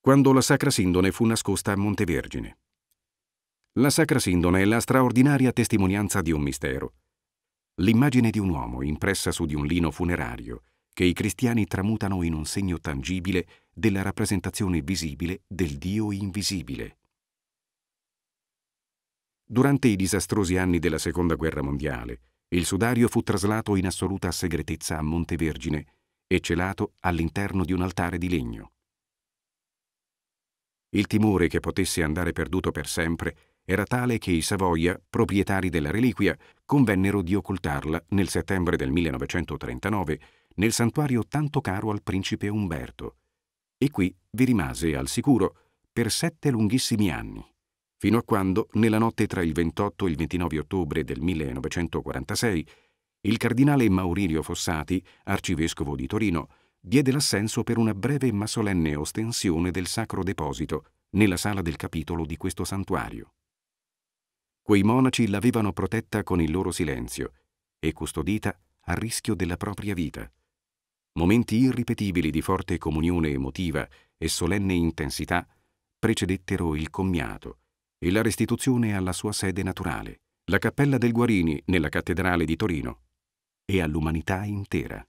quando la Sacra Sindone fu nascosta a Montevergine. La Sacra Sindone è la straordinaria testimonianza di un mistero. L'immagine di un uomo impressa su di un lino funerario che i cristiani tramutano in un segno tangibile della rappresentazione visibile del Dio invisibile. Durante i disastrosi anni della Seconda Guerra Mondiale, il sudario fu traslato in assoluta segretezza a Montevergine e celato all'interno di un altare di legno. Il timore che potesse andare perduto per sempre era tale che i Savoia, proprietari della reliquia, convennero di occultarla nel settembre del 1939 nel santuario tanto caro al principe Umberto. E qui vi rimase al sicuro per sette lunghissimi anni, fino a quando, nella notte tra il 28 e il 29 ottobre del 1946, il cardinale Maurilio Fossati, arcivescovo di Torino, diede l'assenso per una breve ma solenne ostensione del sacro deposito nella sala del capitolo di questo santuario. Quei monaci l'avevano protetta con il loro silenzio e custodita a rischio della propria vita. Momenti irripetibili di forte comunione emotiva e solenne intensità precedettero il commiato e la restituzione alla sua sede naturale, la cappella del Guarini nella cattedrale di Torino, e all'umanità intera.